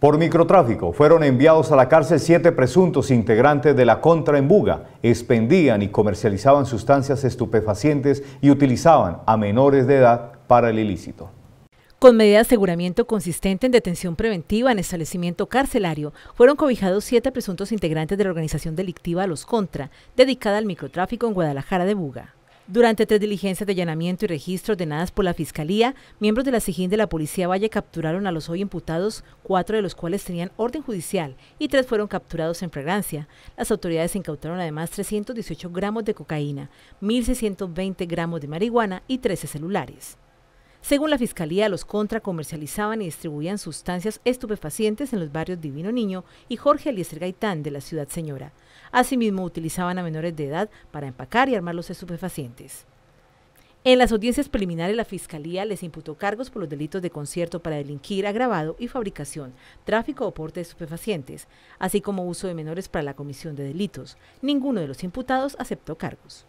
Por microtráfico fueron enviados a la cárcel siete presuntos integrantes de la Contra en Buga. Expendían y comercializaban sustancias estupefacientes y utilizaban a menores de edad para el ilícito. Con medida de aseguramiento consistente en detención preventiva en establecimiento carcelario, fueron cobijados siete presuntos integrantes de la organización delictiva Los Contra, dedicada al microtráfico en Guadalajara de Buga. Durante tres diligencias de allanamiento y registro ordenadas por la Fiscalía, miembros de la SIGIN de la Policía Valle capturaron a los hoy imputados, cuatro de los cuales tenían orden judicial y tres fueron capturados en fragancia. Las autoridades incautaron además 318 gramos de cocaína, 1.620 gramos de marihuana y 13 celulares. Según la fiscalía, los contra comercializaban y distribuían sustancias estupefacientes en los barrios Divino Niño y Jorge Eliezer Gaitán de la ciudad señora. Asimismo, utilizaban a menores de edad para empacar y armar los estupefacientes. En las audiencias preliminares, la Fiscalía les imputó cargos por los delitos de concierto para delinquir agravado y fabricación, tráfico o porte de estupefacientes, así como uso de menores para la comisión de delitos. Ninguno de los imputados aceptó cargos.